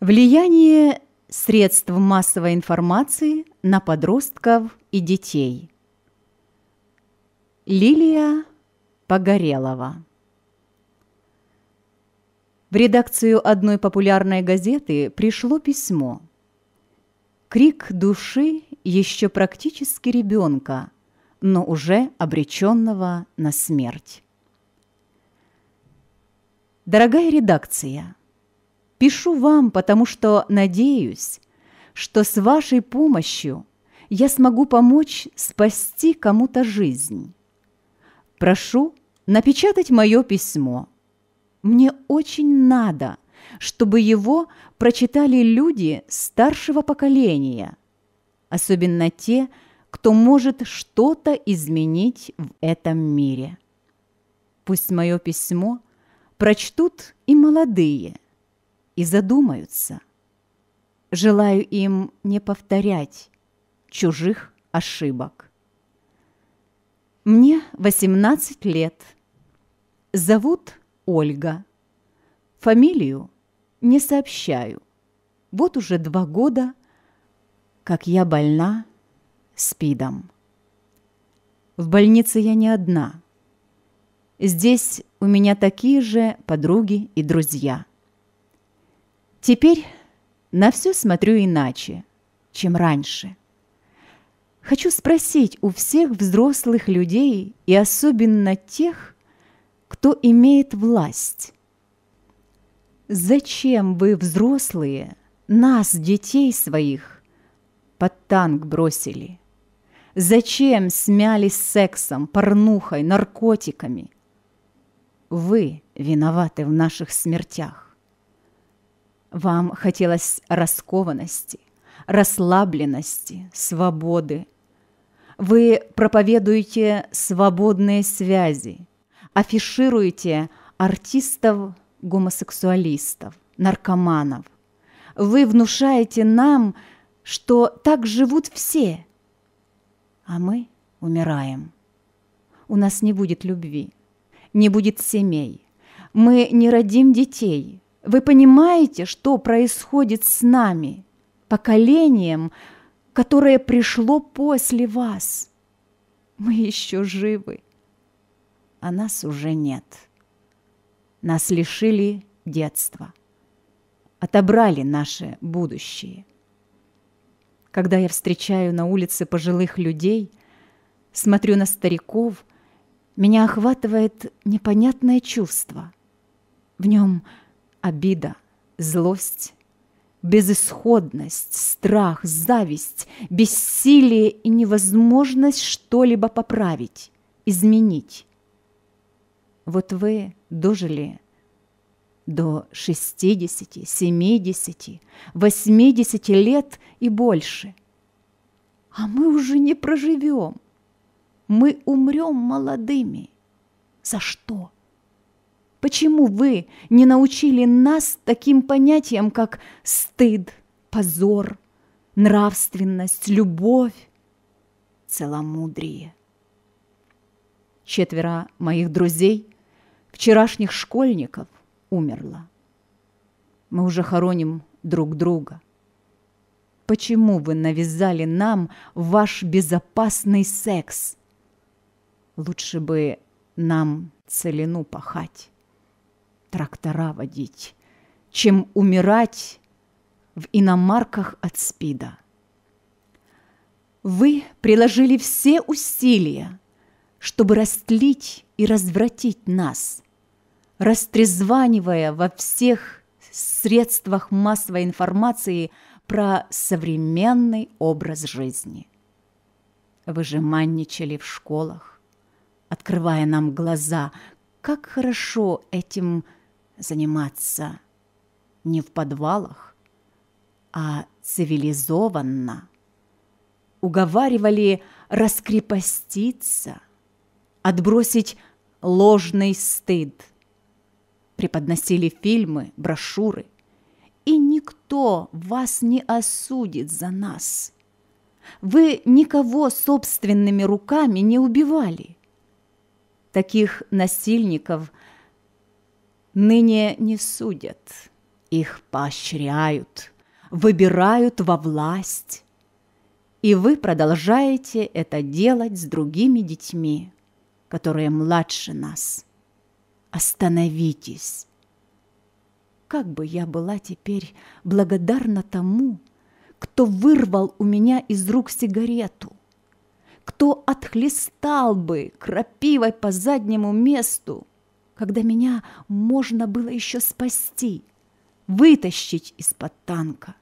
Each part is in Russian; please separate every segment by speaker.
Speaker 1: Влияние средств массовой информации на подростков и детей. Лилия Погорелова В редакцию одной популярной газеты пришло письмо. Крик души еще практически ребенка, но уже обреченного на смерть. Дорогая редакция! Пишу вам, потому что надеюсь, что с вашей помощью я смогу помочь спасти кому-то жизнь. Прошу напечатать мое письмо. Мне очень надо, чтобы его прочитали люди старшего поколения, особенно те, кто может что-то изменить в этом мире. Пусть мое письмо прочтут и молодые – и задумаются. Желаю им не повторять чужих ошибок. Мне 18 лет. Зовут Ольга. Фамилию не сообщаю. Вот уже два года, как я больна спидом. В больнице я не одна. Здесь у меня такие же подруги и друзья – Теперь на все смотрю иначе, чем раньше. Хочу спросить у всех взрослых людей и особенно тех, кто имеет власть. Зачем вы, взрослые, нас, детей своих, под танк бросили? Зачем смялись сексом, порнухой, наркотиками? Вы виноваты в наших смертях. Вам хотелось раскованности, расслабленности, свободы. Вы проповедуете свободные связи, афишируете артистов, гомосексуалистов, наркоманов. Вы внушаете нам, что так живут все, а мы умираем. У нас не будет любви, не будет семей, мы не родим детей – вы понимаете, что происходит с нами, поколением, которое пришло после вас? Мы еще живы, а нас уже нет. Нас лишили детства, отобрали наше будущее. Когда я встречаю на улице пожилых людей, смотрю на стариков, меня охватывает непонятное чувство. В нем – Обида, злость, безысходность, страх, зависть, бессилие и невозможность что-либо поправить, изменить. Вот вы дожили до 60, 70, 80 лет и больше. А мы уже не проживем. Мы умрем молодыми. За что? Почему вы не научили нас таким понятиям, как стыд, позор, нравственность, любовь, целомудрие? Четверо моих друзей, вчерашних школьников, умерло. Мы уже хороним друг друга. Почему вы навязали нам ваш безопасный секс? Лучше бы нам целину пахать трактора водить, чем умирать в иномарках от спида. Вы приложили все усилия, чтобы растлить и развратить нас, растрезванивая во всех средствах массовой информации про современный образ жизни. Вы же манничали в школах, открывая нам глаза, как хорошо этим заниматься не в подвалах, а цивилизованно. Уговаривали раскрепоститься, отбросить ложный стыд. Преподносили фильмы, брошюры. И никто вас не осудит за нас. Вы никого собственными руками не убивали. Таких насильников – ныне не судят, их поощряют, выбирают во власть. И вы продолжаете это делать с другими детьми, которые младше нас. Остановитесь. Как бы я была теперь благодарна тому, кто вырвал у меня из рук сигарету, кто отхлестал бы крапивой по заднему месту, когда меня можно было еще спасти, вытащить из-под танка.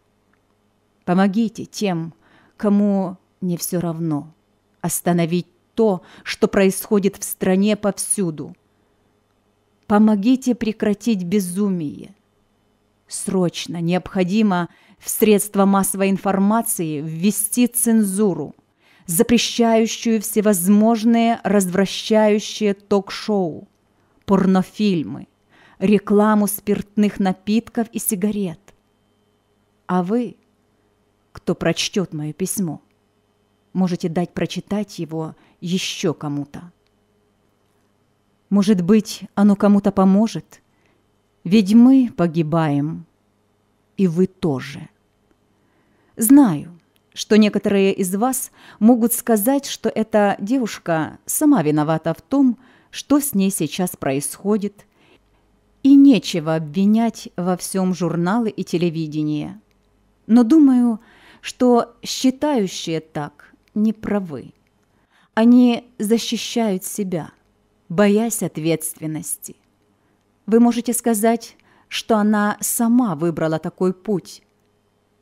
Speaker 1: Помогите тем, кому не все равно, остановить то, что происходит в стране повсюду. Помогите прекратить безумие. Срочно необходимо в средства массовой информации ввести цензуру, запрещающую всевозможные развращающие ток-шоу порнофильмы, рекламу спиртных напитков и сигарет. А вы, кто прочтет мое письмо, можете дать прочитать его еще кому-то. Может быть, оно кому-то поможет? Ведь мы погибаем, и вы тоже. Знаю, что некоторые из вас могут сказать, что эта девушка сама виновата в том, что что с ней сейчас происходит. И нечего обвинять во всем журналы и телевидение. Но думаю, что считающие так не правы. Они защищают себя, боясь ответственности. Вы можете сказать, что она сама выбрала такой путь.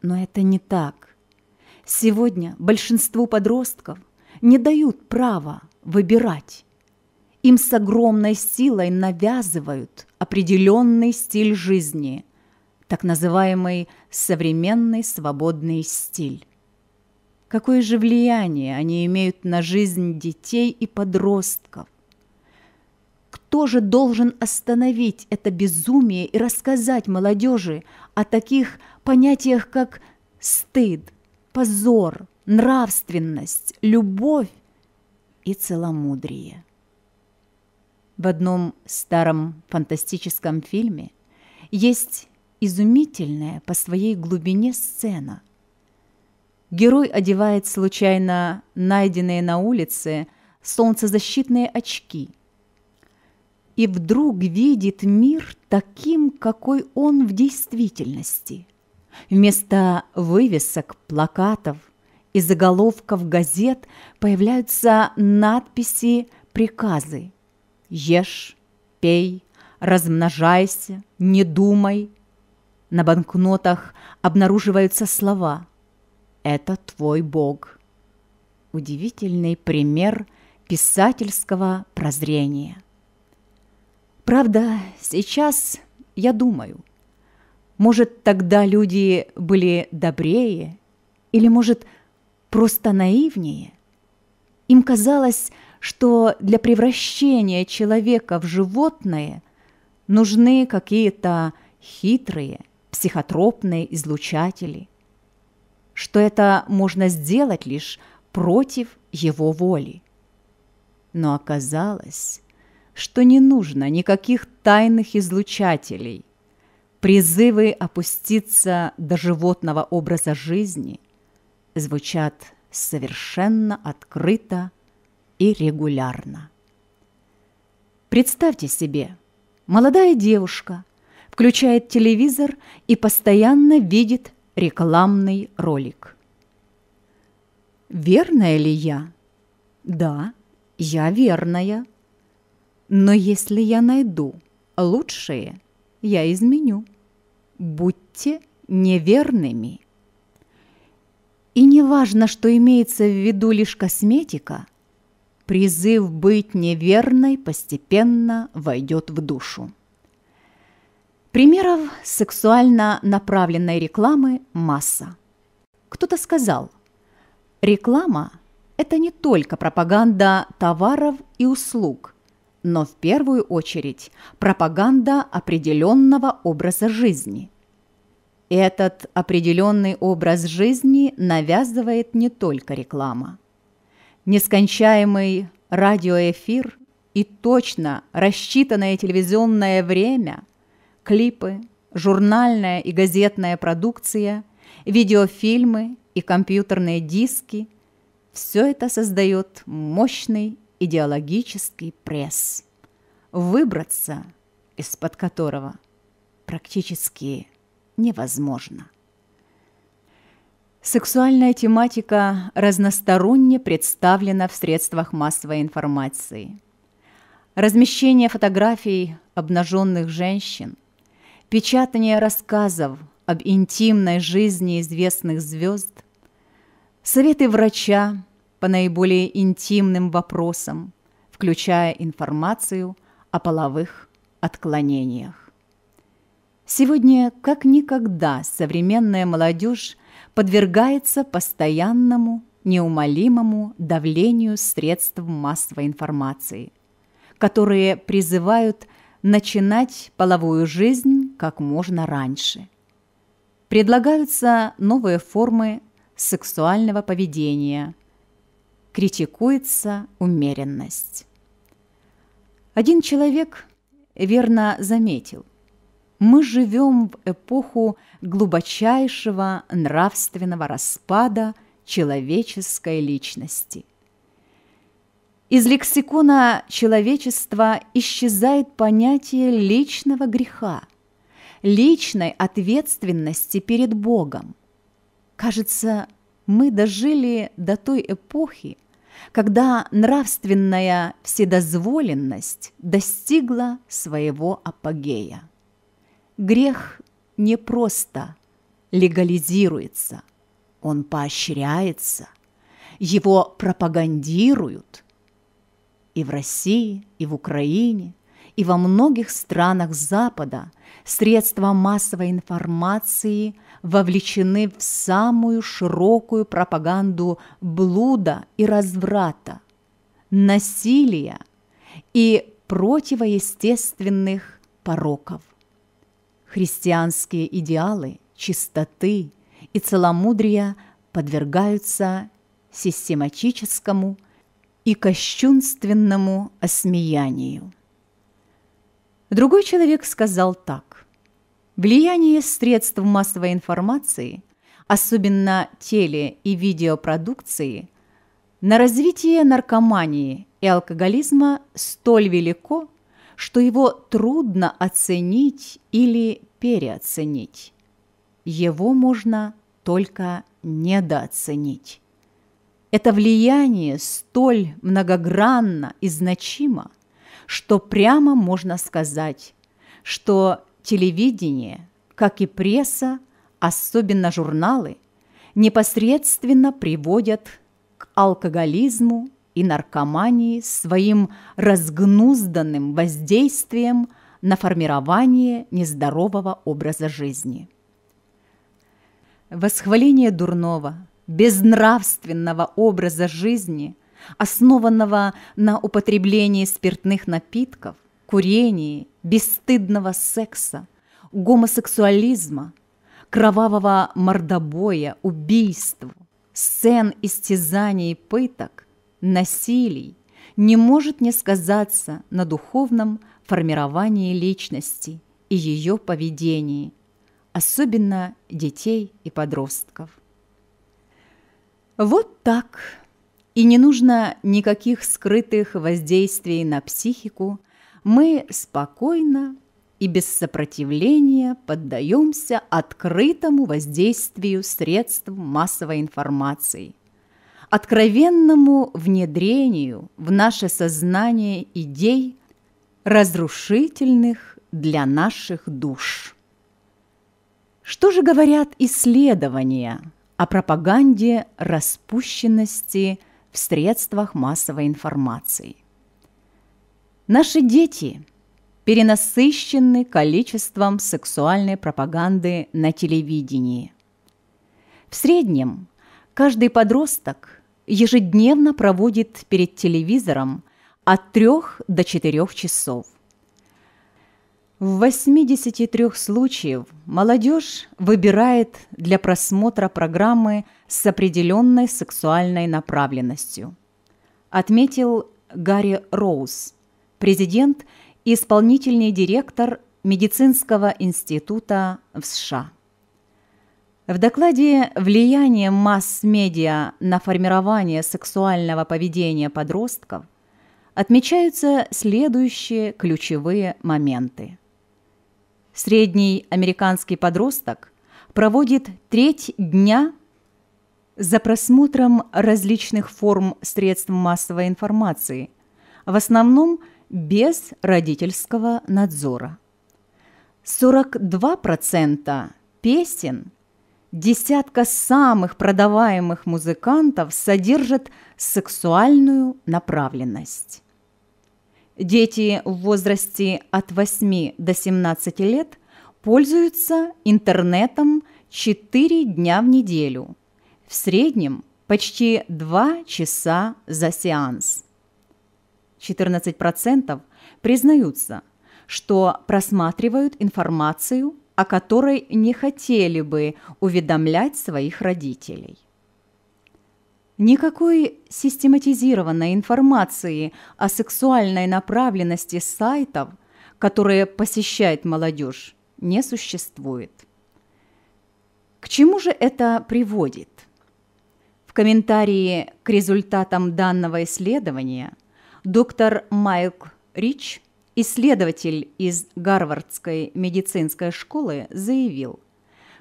Speaker 1: Но это не так. Сегодня большинству подростков не дают права выбирать. Им с огромной силой навязывают определенный стиль жизни, так называемый современный свободный стиль. Какое же влияние они имеют на жизнь детей и подростков? Кто же должен остановить это безумие и рассказать молодежи о таких понятиях, как стыд, позор, нравственность, любовь и целомудрие? В одном старом фантастическом фильме есть изумительная по своей глубине сцена. Герой одевает случайно найденные на улице солнцезащитные очки и вдруг видит мир таким, какой он в действительности. Вместо вывесок, плакатов и заголовков газет появляются надписи «Приказы», Ешь, пей, размножайся, не думай. На банкнотах обнаруживаются слова «Это твой Бог». Удивительный пример писательского прозрения. Правда, сейчас я думаю, может, тогда люди были добрее или, может, просто наивнее? Им казалось, что для превращения человека в животное нужны какие-то хитрые, психотропные излучатели, что это можно сделать лишь против его воли. Но оказалось, что не нужно никаких тайных излучателей. Призывы опуститься до животного образа жизни звучат совершенно открыто и регулярно. Представьте себе, молодая девушка включает телевизор и постоянно видит рекламный ролик. Верная ли я? Да, я верная. Но если я найду лучшие, я изменю. Будьте неверными. И не важно, что имеется в виду лишь косметика, призыв быть неверной постепенно войдет в душу. Примеров сексуально направленной рекламы масса. Кто-то сказал, реклама – это не только пропаганда товаров и услуг, но в первую очередь пропаганда определенного образа жизни. Этот определенный образ жизни навязывает не только реклама – Нескончаемый радиоэфир и точно рассчитанное телевизионное время, клипы, журнальная и газетная продукция, видеофильмы и компьютерные диски – все это создает мощный идеологический пресс, выбраться из-под которого практически невозможно. Сексуальная тематика разносторонне представлена в средствах массовой информации. Размещение фотографий обнаженных женщин, печатание рассказов об интимной жизни известных звезд, советы врача по наиболее интимным вопросам, включая информацию о половых отклонениях. Сегодня, как никогда, современная молодежь подвергается постоянному, неумолимому давлению средств массовой информации, которые призывают начинать половую жизнь как можно раньше. Предлагаются новые формы сексуального поведения, критикуется умеренность. Один человек верно заметил, мы живем в эпоху глубочайшего нравственного распада человеческой личности. Из лексикона человечества исчезает понятие личного греха, личной ответственности перед Богом. Кажется, мы дожили до той эпохи, когда нравственная вседозволенность достигла своего апогея. Грех не просто легализируется, он поощряется, его пропагандируют. И в России, и в Украине, и во многих странах Запада средства массовой информации вовлечены в самую широкую пропаганду блуда и разврата, насилия и противоестественных пороков христианские идеалы чистоты и целомудрия подвергаются систематическому и кощунственному осмеянию. Другой человек сказал так. Влияние средств массовой информации, особенно теле- и видеопродукции, на развитие наркомании и алкоголизма столь велико, что его трудно оценить или переоценить. Его можно только недооценить. Это влияние столь многогранно и значимо, что прямо можно сказать, что телевидение, как и пресса, особенно журналы, непосредственно приводят к алкоголизму и наркомании своим разгнузданным воздействием на формирование нездорового образа жизни. Восхваление дурного, безнравственного образа жизни, основанного на употреблении спиртных напитков, курении, бесстыдного секса, гомосексуализма, кровавого мордобоя, убийств, сцен истязаний и пыток, насилий не может не сказаться на духовном формировании личности и ее поведении, особенно детей и подростков. Вот так. И не нужно никаких скрытых воздействий на психику. Мы спокойно и без сопротивления поддаемся открытому воздействию средств массовой информации – откровенному внедрению в наше сознание идей, разрушительных для наших душ. Что же говорят исследования о пропаганде распущенности в средствах массовой информации? Наши дети перенасыщены количеством сексуальной пропаганды на телевидении. В среднем каждый подросток ежедневно проводит перед телевизором от 3 до 4 часов. В 83 случаев молодежь выбирает для просмотра программы с определенной сексуальной направленностью, отметил Гарри Роуз, президент и исполнительный директор медицинского института в США. В докладе «Влияние масс-медиа на формирование сексуального поведения подростков» отмечаются следующие ключевые моменты. Средний американский подросток проводит треть дня за просмотром различных форм средств массовой информации, в основном без родительского надзора. 42% песен – десятка самых продаваемых музыкантов содержат сексуальную направленность. Дети в возрасте от 8 до 17 лет пользуются интернетом 4 дня в неделю, в среднем почти 2 часа за сеанс. 14% признаются, что просматривают информацию о которой не хотели бы уведомлять своих родителей. Никакой систематизированной информации о сексуальной направленности сайтов, которые посещает молодежь, не существует. К чему же это приводит? В комментарии к результатам данного исследования доктор Майк Рич – Исследователь из Гарвардской медицинской школы заявил,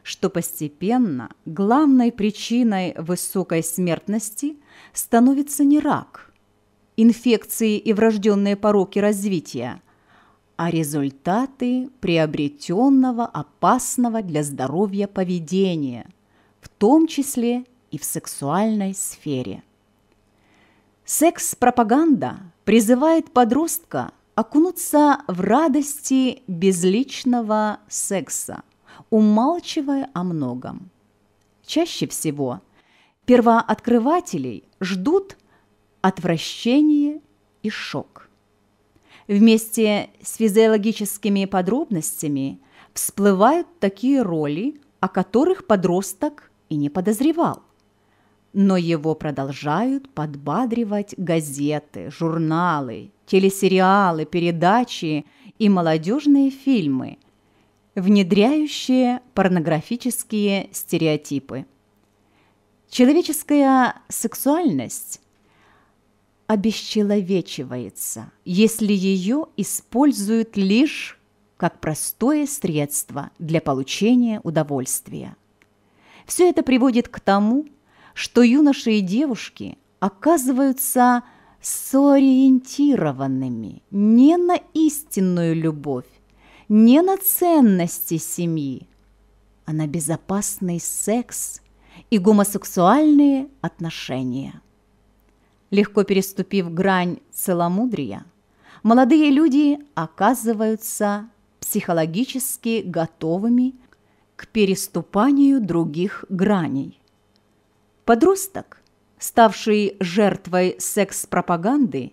Speaker 1: что постепенно главной причиной высокой смертности становится не рак, инфекции и врожденные пороки развития, а результаты приобретенного опасного для здоровья поведения, в том числе и в сексуальной сфере. Секс-пропаганда призывает подростка – окунуться в радости безличного секса, умалчивая о многом. Чаще всего первооткрывателей ждут отвращение и шок. Вместе с физиологическими подробностями всплывают такие роли, о которых подросток и не подозревал. Но его продолжают подбадривать газеты, журналы, телесериалы, передачи и молодежные фильмы, внедряющие порнографические стереотипы. Человеческая сексуальность обесчеловечивается, если ее используют лишь как простое средство для получения удовольствия. Все это приводит к тому, что юноши и девушки оказываются – сориентированными не на истинную любовь, не на ценности семьи, а на безопасный секс и гомосексуальные отношения. Легко переступив грань целомудрия, молодые люди оказываются психологически готовыми к переступанию других граней. Подросток ставший жертвой секс-пропаганды,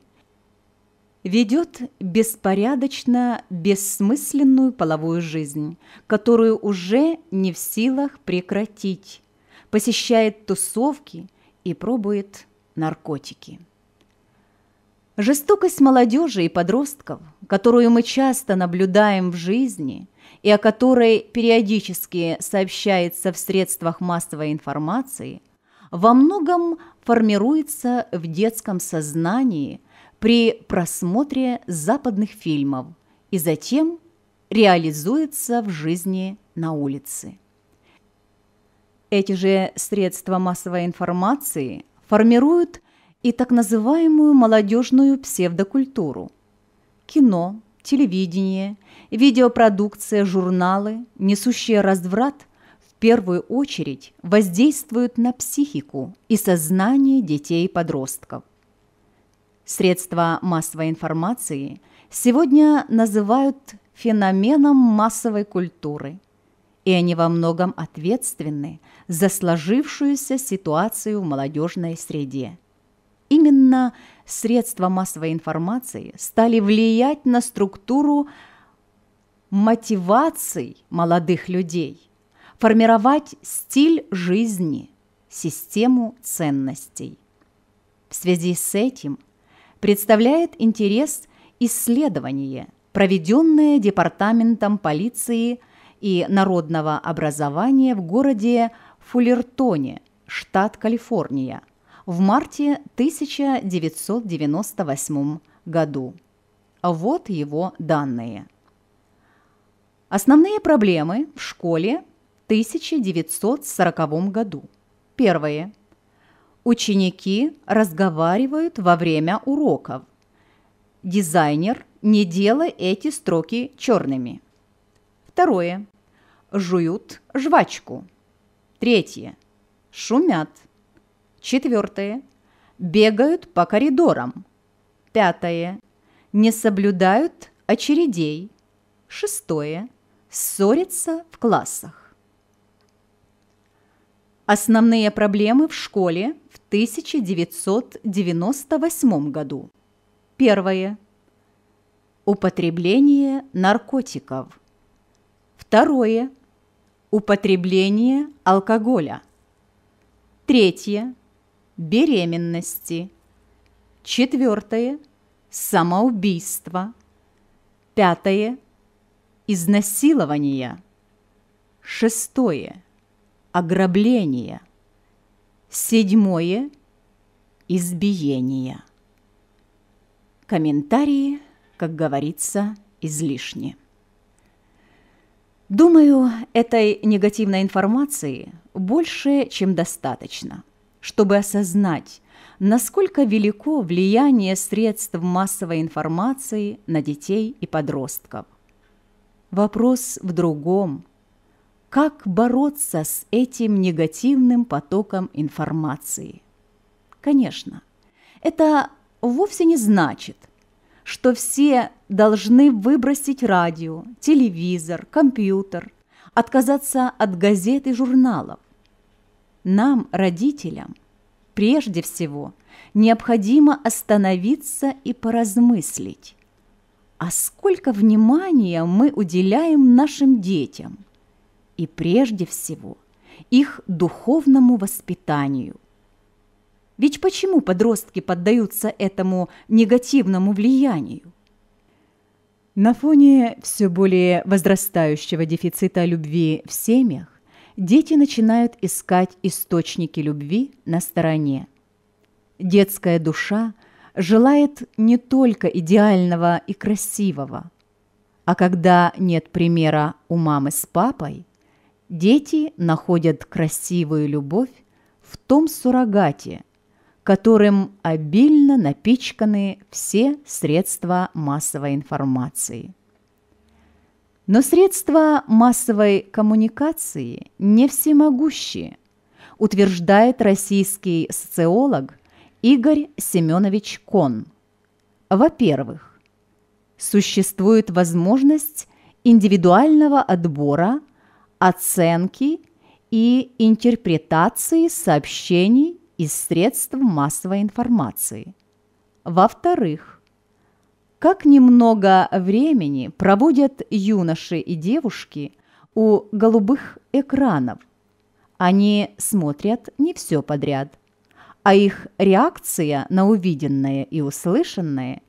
Speaker 1: ведет беспорядочно бессмысленную половую жизнь, которую уже не в силах прекратить, посещает тусовки и пробует наркотики. Жестокость молодежи и подростков, которую мы часто наблюдаем в жизни и о которой периодически сообщается в средствах массовой информации, во многом формируется в детском сознании при просмотре западных фильмов и затем реализуется в жизни на улице. Эти же средства массовой информации формируют и так называемую молодежную псевдокультуру. Кино, телевидение, видеопродукция, журналы, несущие разврат первую очередь воздействуют на психику и сознание детей и подростков. Средства массовой информации сегодня называют феноменом массовой культуры, и они во многом ответственны за сложившуюся ситуацию в молодежной среде. Именно средства массовой информации стали влиять на структуру мотиваций молодых людей – формировать стиль жизни, систему ценностей. В связи с этим представляет интерес исследование, проведенное Департаментом полиции и народного образования в городе Фуллертоне, штат Калифорния, в марте 1998 году. Вот его данные. Основные проблемы в школе 1940 году. Первое. Ученики разговаривают во время уроков. Дизайнер, не делай эти строки черными. Второе. Жуют жвачку. Третье. Шумят. Четвертое. Бегают по коридорам. Пятое. Не соблюдают очередей. Шестое. Ссорятся в классах. Основные проблемы в школе в 1998 году. Первое. Употребление наркотиков. Второе. Употребление алкоголя. Третье. Беременности. Четвертое. Самоубийство. Пятое. Изнасилование. Шестое ограбление. Седьмое – избиение. Комментарии, как говорится, излишни. Думаю, этой негативной информации больше, чем достаточно, чтобы осознать, насколько велико влияние средств массовой информации на детей и подростков. Вопрос в другом как бороться с этим негативным потоком информации. Конечно, это вовсе не значит, что все должны выбросить радио, телевизор, компьютер, отказаться от газет и журналов. Нам, родителям, прежде всего необходимо остановиться и поразмыслить, а сколько внимания мы уделяем нашим детям – и прежде всего их духовному воспитанию. Ведь почему подростки поддаются этому негативному влиянию? На фоне все более возрастающего дефицита любви в семьях дети начинают искать источники любви на стороне. Детская душа желает не только идеального и красивого, а когда нет примера у мамы с папой, Дети находят красивую любовь в том суррогате, которым обильно напичканы все средства массовой информации. Но средства массовой коммуникации не всемогущи, утверждает российский социолог Игорь Семенович Кон. Во-первых, существует возможность индивидуального отбора – оценки и интерпретации сообщений из средств массовой информации. Во-вторых, как немного времени проводят юноши и девушки у голубых экранов. Они смотрят не все подряд, а их реакция на увиденное и услышанное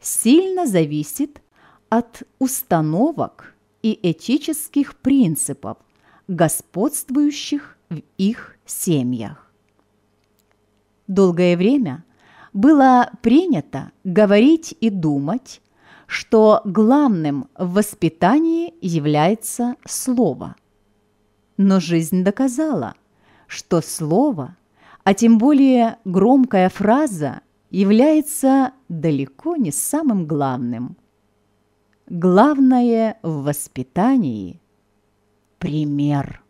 Speaker 1: сильно зависит от установок, и этических принципов, господствующих в их семьях. Долгое время было принято говорить и думать, что главным в воспитании является слово. Но жизнь доказала, что слово, а тем более громкая фраза, является далеко не самым главным – Главное в воспитании – пример.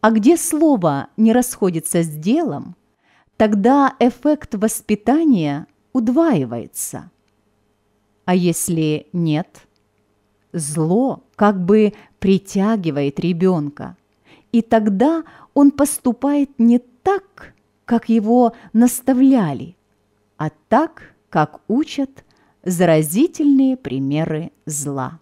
Speaker 1: А где слово не расходится с делом, тогда эффект воспитания удваивается. А если нет? Зло как бы притягивает ребенка, и тогда он поступает не так, как его наставляли, а так, как учат Заразительные примеры зла.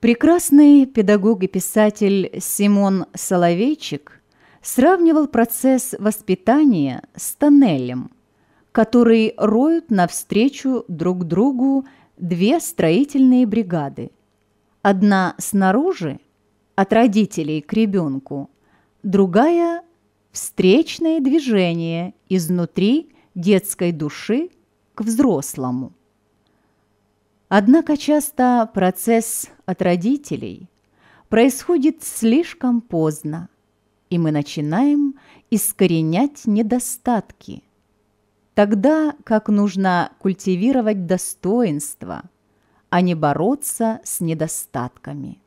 Speaker 1: Прекрасный педагог и писатель Симон Соловейчик сравнивал процесс воспитания с тоннелем, который роют навстречу друг другу две строительные бригады. Одна снаружи, от родителей к ребенку, другая – встречное движение изнутри детской души к взрослому. Однако часто процесс от родителей происходит слишком поздно, и мы начинаем искоренять недостатки, тогда как нужно культивировать достоинство, а не бороться с недостатками.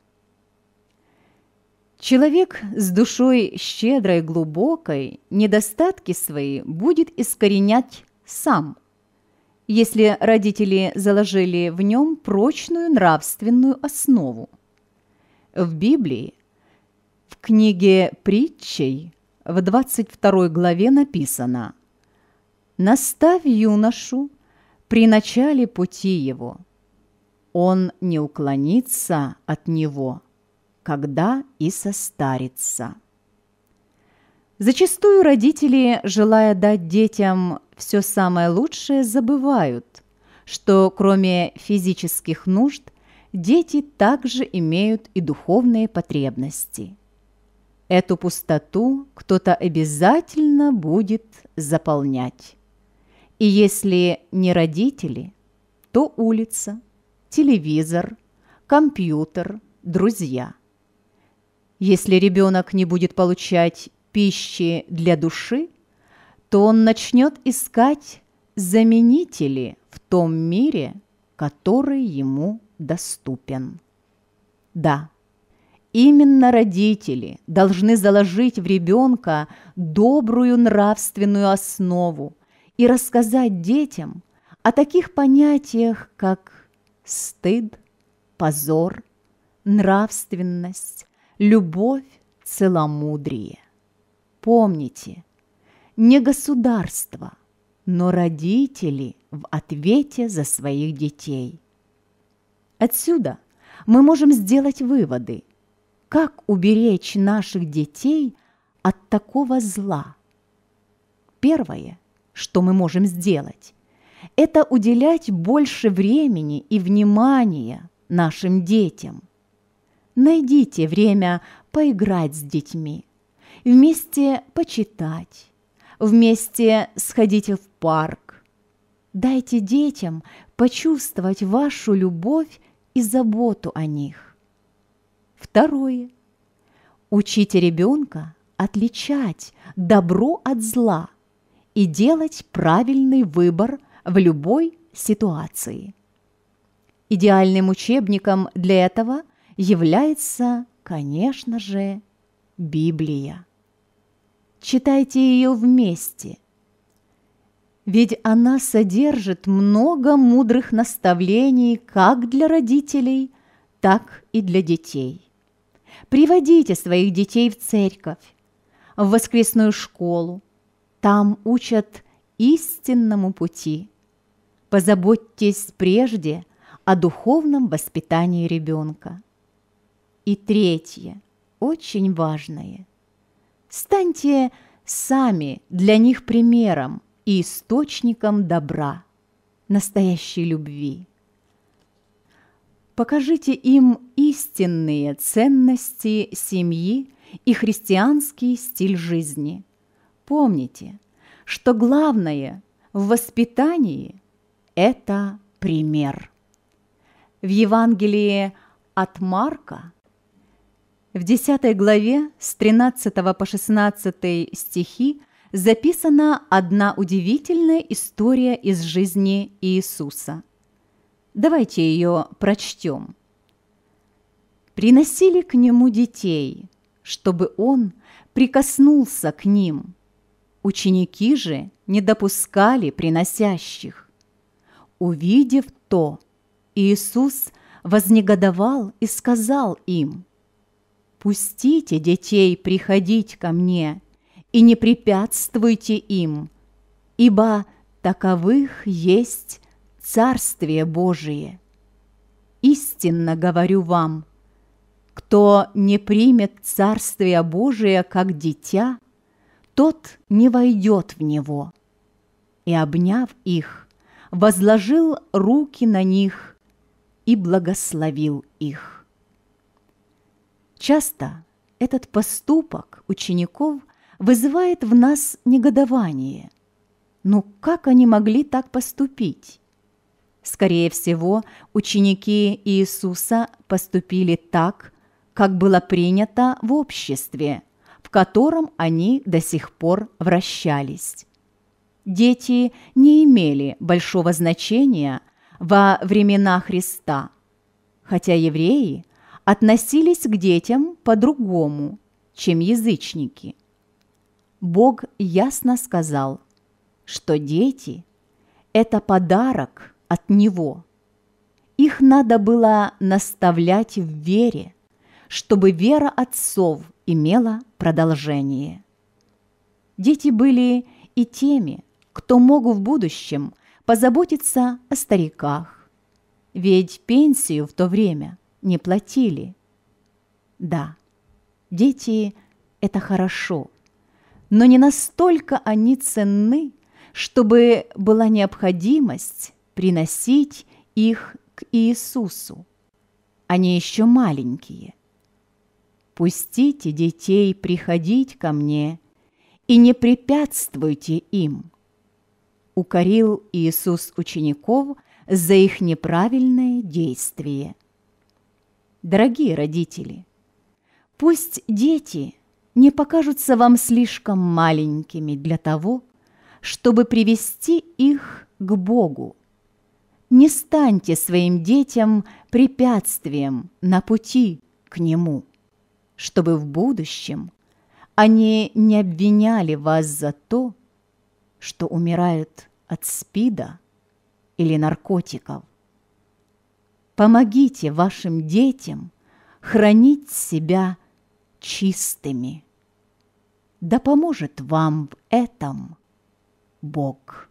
Speaker 1: Человек с душой щедрой, глубокой, недостатки свои будет искоренять сам, если родители заложили в нем прочную нравственную основу. В Библии, в книге притчей, в 22 главе написано «Наставь юношу при начале пути его, он не уклонится от него» когда и состарится. Зачастую родители, желая дать детям все самое лучшее, забывают, что кроме физических нужд, дети также имеют и духовные потребности. Эту пустоту кто-то обязательно будет заполнять. И если не родители, то улица, телевизор, компьютер, друзья – если ребенок не будет получать пищи для души, то он начнет искать заменители в том мире, который ему доступен. Да, именно родители должны заложить в ребенка добрую нравственную основу и рассказать детям о таких понятиях, как стыд, позор, нравственность, любовь, целомудрие. Помните, не государство, но родители в ответе за своих детей. Отсюда мы можем сделать выводы, как уберечь наших детей от такого зла. Первое, что мы можем сделать, это уделять больше времени и внимания нашим детям – Найдите время поиграть с детьми, вместе почитать, вместе сходить в парк. Дайте детям почувствовать вашу любовь и заботу о них. Второе. Учите ребенка отличать добро от зла и делать правильный выбор в любой ситуации. Идеальным учебником для этого является, конечно же, Библия. Читайте ее вместе, ведь она содержит много мудрых наставлений как для родителей, так и для детей. Приводите своих детей в церковь, в воскресную школу. Там учат истинному пути. Позаботьтесь прежде о духовном воспитании ребенка. И третье, очень важное. Станьте сами для них примером и источником добра, настоящей любви. Покажите им истинные ценности семьи и христианский стиль жизни. Помните, что главное в воспитании – это пример. В Евангелии от Марка в 10 главе с 13 по 16 стихи записана одна удивительная история из жизни Иисуса. Давайте ее прочтем. «Приносили к нему детей, чтобы он прикоснулся к ним. Ученики же не допускали приносящих. Увидев то, Иисус вознегодовал и сказал им – «Пустите детей приходить ко мне, и не препятствуйте им, ибо таковых есть Царствие Божие. Истинно говорю вам, кто не примет Царствие Божие как дитя, тот не войдет в него». И, обняв их, возложил руки на них и благословил их. Часто этот поступок учеников вызывает в нас негодование. Но как они могли так поступить? Скорее всего, ученики Иисуса поступили так, как было принято в обществе, в котором они до сих пор вращались. Дети не имели большого значения во времена Христа, хотя евреи – относились к детям по-другому, чем язычники. Бог ясно сказал, что дети – это подарок от Него. Их надо было наставлять в вере, чтобы вера отцов имела продолжение. Дети были и теми, кто мог в будущем позаботиться о стариках. Ведь пенсию в то время – не платили. Да, дети – это хорошо, но не настолько они ценны, чтобы была необходимость приносить их к Иисусу. Они еще маленькие. Пустите детей приходить ко мне и не препятствуйте им. Укорил Иисус учеников за их неправильное действие – дорогие родители, пусть дети не покажутся вам слишком маленькими для того, чтобы привести их к Богу. Не станьте своим детям препятствием на пути к Нему, чтобы в будущем они не обвиняли вас за то, что умирают от спида или наркотиков. Помогите вашим детям хранить себя чистыми. Да поможет вам в этом Бог.